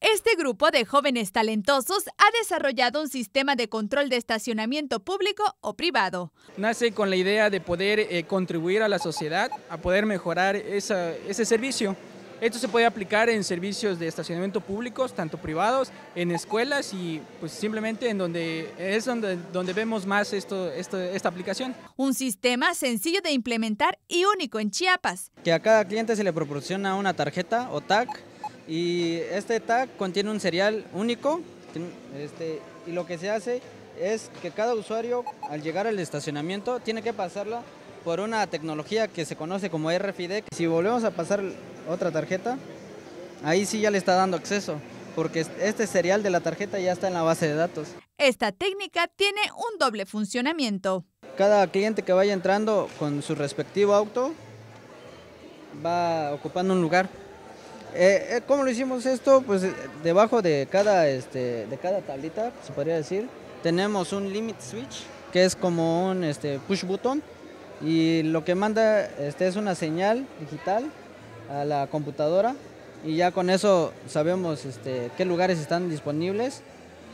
Este grupo de jóvenes talentosos ha desarrollado un sistema de control de estacionamiento público o privado. Nace con la idea de poder eh, contribuir a la sociedad, a poder mejorar ese servicio. Esto se puede aplicar en servicios de estacionamiento públicos, tanto privados, en escuelas y pues simplemente en donde es donde, vemos más esta aplicación. Un sistema sencillo de implementar y único en Chiapas. Que a cada cliente se le proporciona una tarjeta o TAC. Y este tag contiene un serial único este, y lo que se hace es que cada usuario al llegar al estacionamiento tiene que pasarla por una tecnología que se conoce como RFID. E, si volvemos a pasar otra tarjeta, ahí sí ya le está dando acceso, porque este serial de la tarjeta ya está en la base de datos. Esta técnica tiene un doble funcionamiento. Cada cliente que vaya entrando con su respectivo auto va ocupando un lugar eh, eh, ¿Cómo lo hicimos esto? Pues eh, debajo de cada, este, de cada tablita, se podría decir, tenemos un limit switch, que es como un este, push button, y lo que manda este, es una señal digital a la computadora, y ya con eso sabemos este, qué lugares están disponibles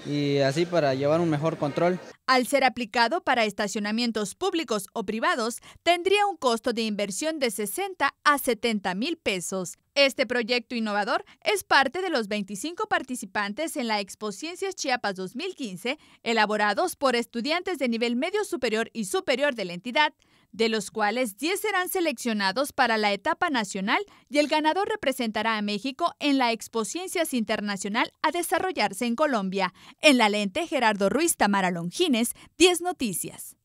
y así para llevar un mejor control. Al ser aplicado para estacionamientos públicos o privados, tendría un costo de inversión de 60 a 70 mil pesos. Este proyecto innovador es parte de los 25 participantes en la Expo Ciencias Chiapas 2015, elaborados por estudiantes de nivel medio superior y superior de la entidad, de los cuales 10 serán seleccionados para la etapa nacional y el ganador representará a México en la ExpoCiencias Internacional a desarrollarse en Colombia. En la lente, Gerardo Ruiz, Tamara Longines, 10 Noticias.